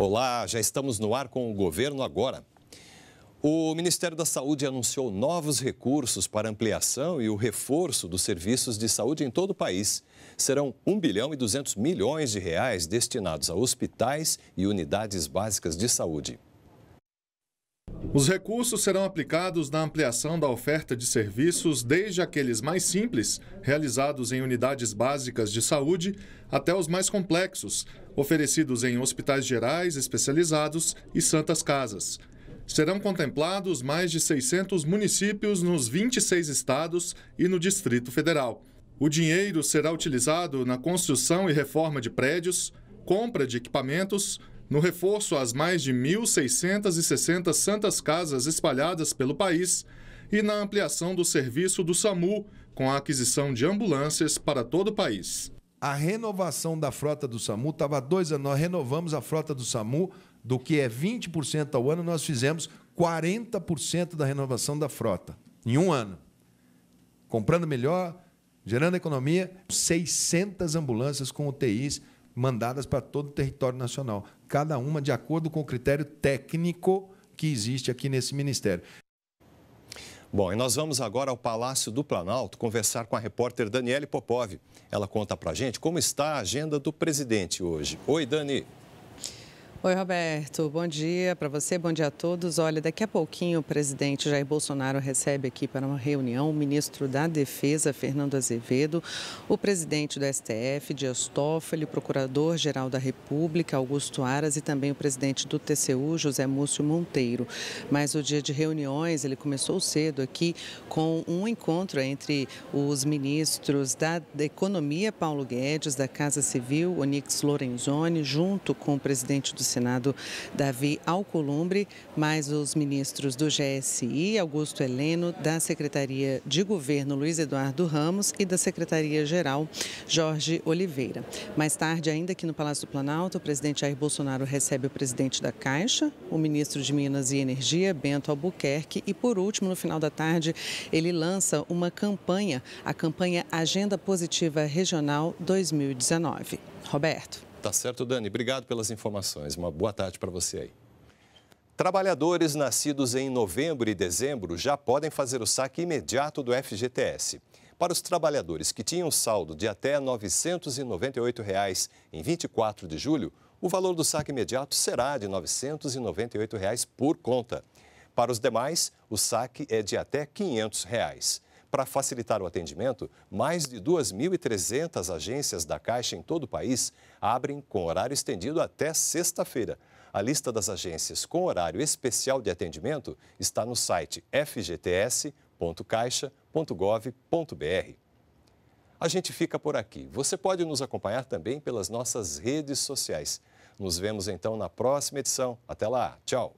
Olá, já estamos no ar com o governo agora. O Ministério da Saúde anunciou novos recursos para ampliação e o reforço dos serviços de saúde em todo o país. Serão 1 bilhão e 200 milhões de reais destinados a hospitais e unidades básicas de saúde. Os recursos serão aplicados na ampliação da oferta de serviços, desde aqueles mais simples, realizados em unidades básicas de saúde, até os mais complexos, oferecidos em hospitais gerais especializados e santas casas. Serão contemplados mais de 600 municípios nos 26 estados e no Distrito Federal. O dinheiro será utilizado na construção e reforma de prédios, compra de equipamentos, no reforço às mais de 1.660 santas casas espalhadas pelo país e na ampliação do serviço do SAMU, com a aquisição de ambulâncias para todo o país a renovação da frota do SAMU estava dois anos. Nós renovamos a frota do SAMU, do que é 20% ao ano, nós fizemos 40% da renovação da frota em um ano. Comprando melhor, gerando economia, 600 ambulâncias com UTIs mandadas para todo o território nacional, cada uma de acordo com o critério técnico que existe aqui nesse ministério. Bom, e nós vamos agora ao Palácio do Planalto conversar com a repórter Daniele Popov. Ela conta pra gente como está a agenda do presidente hoje. Oi, Dani. Oi, Roberto. Bom dia para você, bom dia a todos. Olha, daqui a pouquinho o presidente Jair Bolsonaro recebe aqui para uma reunião o ministro da Defesa, Fernando Azevedo, o presidente do STF, Dias Toffoli, o procurador-geral da República, Augusto Aras e também o presidente do TCU, José Múcio Monteiro. Mas o dia de reuniões, ele começou cedo aqui com um encontro entre os ministros da Economia, Paulo Guedes, da Casa Civil, Onix Lorenzoni, junto com o presidente do Senado Davi Alcolumbre, mais os ministros do GSI, Augusto Heleno, da Secretaria de Governo Luiz Eduardo Ramos e da Secretaria-Geral Jorge Oliveira. Mais tarde, ainda aqui no Palácio do Planalto, o presidente Jair Bolsonaro recebe o presidente da Caixa, o ministro de Minas e Energia, Bento Albuquerque, e por último, no final da tarde, ele lança uma campanha, a campanha Agenda Positiva Regional 2019. Roberto. Tá certo, Dani. Obrigado pelas informações. Uma boa tarde para você aí. Trabalhadores nascidos em novembro e dezembro já podem fazer o saque imediato do FGTS. Para os trabalhadores que tinham saldo de até R$ 998 em 24 de julho, o valor do saque imediato será de R$ 998 por conta. Para os demais, o saque é de até R$ 500. Para facilitar o atendimento, mais de 2.300 agências da Caixa em todo o país abrem com horário estendido até sexta-feira. A lista das agências com horário especial de atendimento está no site fgts.caixa.gov.br. A gente fica por aqui. Você pode nos acompanhar também pelas nossas redes sociais. Nos vemos então na próxima edição. Até lá. Tchau.